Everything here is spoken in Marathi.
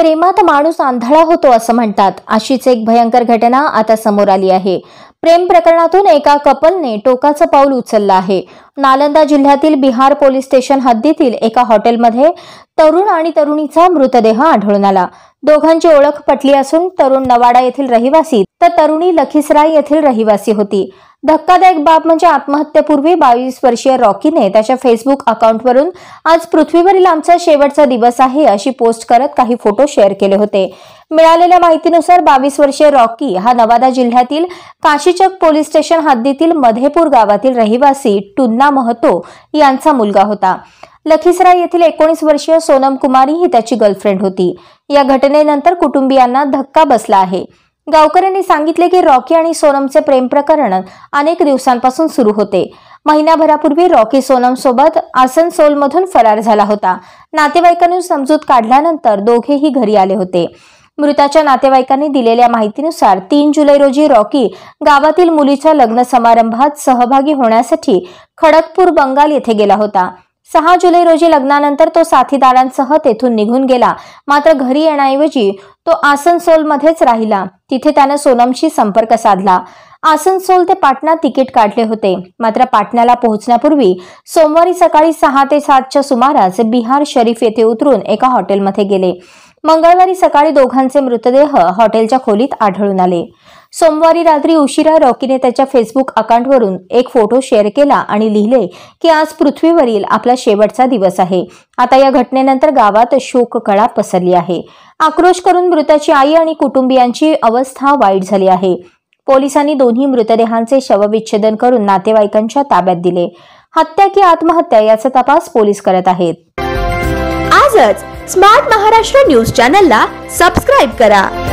प्रेमात माणूस आंधळा होतो असं म्हणतात अशीच एक भयंकर घटना आता समोर आली आहे प्रेम प्रकरणातून एका कपलने टोकाचं पाऊल उचललं आहे नालंदा जिल्ह्यातील बिहार पोलीस स्टेशन हद्दीतील एका हॉटेलमध्ये तरुण आणि तरुणीचा मृतदेह आढळून आला दोघांची ओळख पटली असून तरुण नवाडा येथील रहिवासी तर तरुणी लखीसराय येथील रहिवासी होती धक्कादायक बाब म्हणजे आत्महत्येपूर्वी बावीस वर्षीय रॉकीने त्याच्या फेसबुक अकाउंटवरून आज पृथ्वीवरील आमचा शेवटचा दिवस आहे अशी पोस्ट करत काही फोटो शेअर केले होते मिळालेल्या माहितीनुसार बावीस वर्षीय रॉकी हा नवादा जिल्ह्यातील काशीचक पोलीस स्टेशन हद्दीतील मधेपूर गावातील रहिवासी टुन्ना महतो यांचा मुलगा होता लखीसराय येथील एकोणीस वर्षीय सोनम कुमारी ही त्याची गर्लफ्रेंड होती या घटनेनंतर कुटुंबियांना धक्का बसला आहे गावकऱ्यांनी सांगितले की रॉकी आणि सोनमचे प्रेम प्रकरण अनेक दिवसांपासून सुरू होते महिनाभरापूर्वी रॉकी सोनम सोबत आसनसोलमधून फरार झाला होता नातेवाईकांनी समजूत काढल्यानंतर दोघेही घरी आले होते मृताच्या नातेवाईकांनी दिलेल्या माहितीनुसार तीन जुलै रोजी रॉकी गावातील मुलीच्या लग्न समारंभात सहभागी होण्यासाठी खडगपूर बंगाल येथे गेला होता सहा जुलै रोजी लग्नानंतर तो साथीदारांसह तेथून निघून गेला मात्र घरी येण्याऐवजी तो आसनसोलमध्येच राहिला तिथे त्याने सोनमशी संपर्क साधला आसनसोल ते पाटणा तिकीट काढले होते मात्र पाटण्याला पोहोचण्यापूर्वी सोमवारी सकाळी सहा ते सातच्या सुमारास बिहार शरीफ येथे उतरून एका हॉटेलमध्ये गेले मंगळवारी सकाळी दोघांचे मृतदेह हॉटेलच्या खोलीत आढळून आले सोमवारी रात्री उशिरा रॉकीने त्याच्या फेसबुक अकाउंटवरून एक फोटो शेअर केला आणि लिहिले की आज पृथ्वीवरील आपला शेवटचा दिवस आहे आता या घटनेनंतर गावात शोककळा पसरली आहे आक्रोश करून मृताची आई आणि कुटुंबियांची अवस्था वाईट झाली आहे पोलिसांनी दोन्ही मृतदेहांचे शवविच्छेदन करून नातेवाईकांच्या ताब्यात दिले हत्या की आत्महत्या याचा तपास पोलीस करत आहेत आजच स्मार्ट महाराष्ट्र न्यूज चॅनलला सबस्क्राईब करा